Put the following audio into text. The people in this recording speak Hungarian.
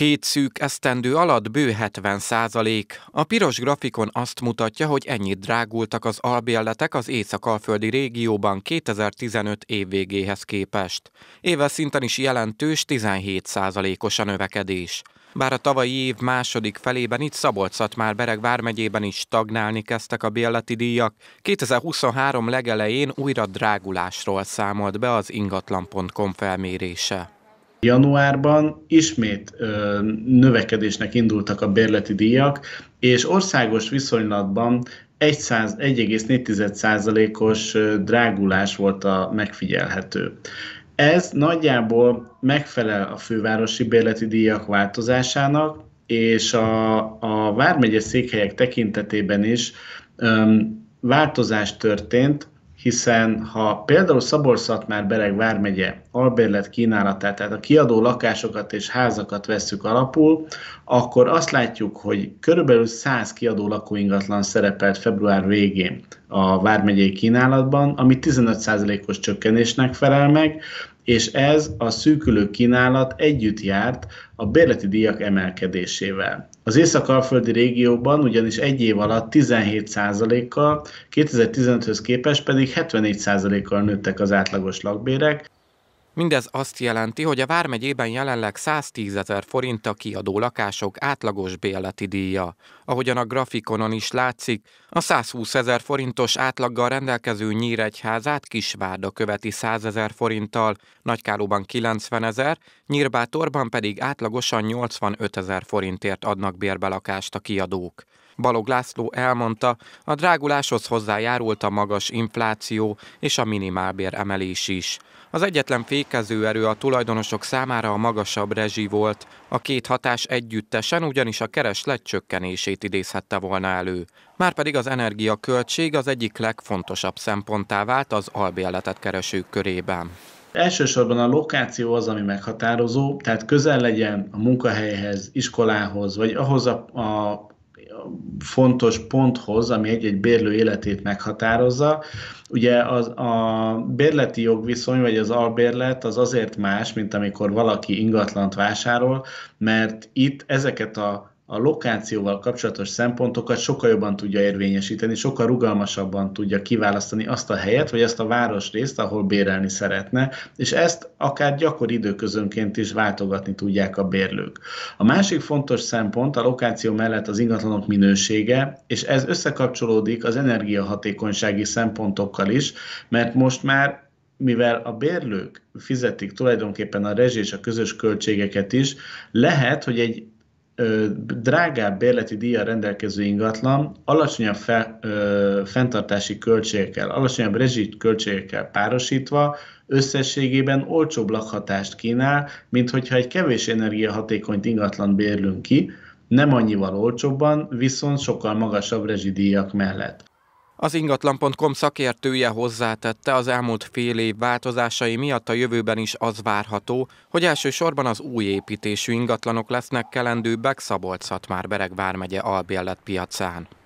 Hét szűk esztendő alatt bő 70 százalék. A piros grafikon azt mutatja, hogy ennyit drágultak az albérletek az észak-alföldi régióban 2015 év végéhez képest. Éves szinten is jelentős 17 százalékos a növekedés. Bár a tavalyi év második felében itt szabolcs már Bereg vármegyében is stagnálni kezdtek a bérleti díjak, 2023 legelején újra drágulásról számolt be az ingatlan.com felmérése. Januárban ismét ö, növekedésnek indultak a bérleti díjak, és országos viszonylatban 1,4%-os drágulás volt a megfigyelhető. Ez nagyjából megfelel a fővárosi bérleti díjak változásának, és a, a vármegye székhelyek tekintetében is öm, változás történt, hiszen ha például szabolcs szatmár bereg vármegye albérlet kínálatát, tehát a kiadó lakásokat és házakat veszük alapul, akkor azt látjuk, hogy körülbelül 100 kiadó lakóingatlan szerepelt február végén a vármegyei kínálatban, ami 15%-os csökkenésnek felel meg, és ez a szűkülő kínálat együtt járt a bérleti díjak emelkedésével. Az észak-alföldi régióban ugyanis egy év alatt 17%-kal, 2015-höz képest pedig 74%-kal nőttek az átlagos lakbérek, Mindez azt jelenti, hogy a Vármegyében jelenleg 110 ezer forint a kiadó lakások átlagos béleti díja. Ahogyan a grafikonon is látszik, a 120 ezer forintos átlaggal rendelkező Nyíregyházát Kisvárda követi 100 ezer forinttal, Nagykálóban 90 ezer, Nyírbátorban pedig átlagosan 85 ezer forintért adnak bérbelakást a kiadók. Balog László elmondta, a dráguláshoz hozzájárult a magas infláció és a minimálbér emelés is. Az egyetlen fél fékező erő a tulajdonosok számára a magasabb rezsi volt. A két hatás együttesen ugyanis a kereslet csökkenését idézhette volna elő. Márpedig az energiaköltség az egyik legfontosabb szemponttá vált az albérletet keresők körében. Elsősorban a lokáció az, ami meghatározó, tehát közel legyen a munkahelyhez, iskolához, vagy ahhoz a, a fontos ponthoz, ami egy-egy bérlő életét meghatározza. Ugye az, a bérleti jogviszony, vagy az albérlet az azért más, mint amikor valaki ingatlant vásárol, mert itt ezeket a a lokációval kapcsolatos szempontokat sokkal jobban tudja érvényesíteni, sokkal rugalmasabban tudja kiválasztani azt a helyet, vagy azt a városrészt, ahol bérelni szeretne, és ezt akár gyakori időközönként is váltogatni tudják a bérlők. A másik fontos szempont a lokáció mellett az ingatlanok minősége, és ez összekapcsolódik az energiahatékonysági szempontokkal is, mert most már mivel a bérlők fizetik tulajdonképpen a rezsi és a közös költségeket is, lehet, hogy egy drágább bérleti díja rendelkező ingatlan alacsonyabb fe, ö, fenntartási költségekkel, alacsonyabb rezsit költségekkel párosítva összességében olcsóbb lakhatást kínál, mint hogyha egy kevés energiahatékony ingatlan bérlünk ki, nem annyival olcsóbban, viszont sokkal magasabb rezsidíjak mellett. Az ingatlan.com szakértője hozzátette, az elmúlt fél év változásai miatt a jövőben is az várható, hogy elsősorban az új építésű ingatlanok lesznek kelendőbbek Szabolcs-Szatmár-Bereg vármegye albérlet piacán.